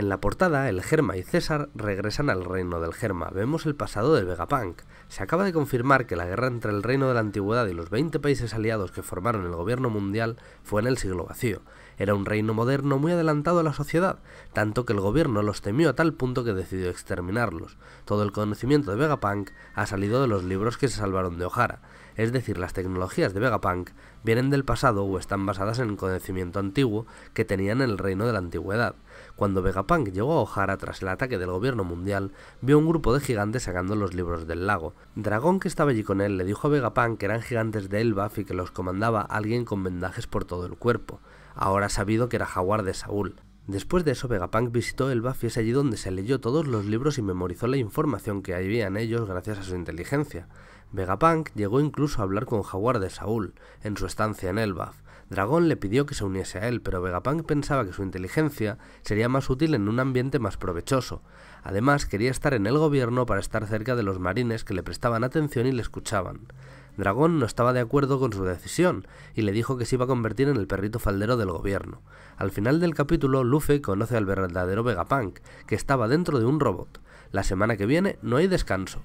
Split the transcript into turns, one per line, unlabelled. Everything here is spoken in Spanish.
En la portada, el Germa y César regresan al reino del Germa. Vemos el pasado de Vegapunk. Se acaba de confirmar que la guerra entre el reino de la antigüedad y los 20 países aliados que formaron el gobierno mundial fue en el siglo vacío. Era un reino moderno muy adelantado a la sociedad, tanto que el gobierno los temió a tal punto que decidió exterminarlos. Todo el conocimiento de Vegapunk ha salido de los libros que se salvaron de O'Hara es decir, las tecnologías de Vegapunk vienen del pasado o están basadas en el conocimiento antiguo que tenían en el reino de la antigüedad. Cuando Vegapunk llegó a Ohara tras el ataque del gobierno mundial, vio un grupo de gigantes sacando los libros del lago. Dragón que estaba allí con él le dijo a Vegapunk que eran gigantes de Elbaf y que los comandaba alguien con vendajes por todo el cuerpo. Ahora sabido que era jaguar de Saúl. Después de eso, Vegapunk visitó Elbaf y es allí donde se leyó todos los libros y memorizó la información que había en ellos gracias a su inteligencia. Vegapunk llegó incluso a hablar con Jaguar de Saúl, en su estancia en Elbaf. Dragón le pidió que se uniese a él, pero Vegapunk pensaba que su inteligencia sería más útil en un ambiente más provechoso. Además, quería estar en el gobierno para estar cerca de los marines que le prestaban atención y le escuchaban. Dragón no estaba de acuerdo con su decisión y le dijo que se iba a convertir en el perrito faldero del gobierno. Al final del capítulo, Luffy conoce al verdadero Vegapunk, que estaba dentro de un robot. La semana que viene no hay descanso.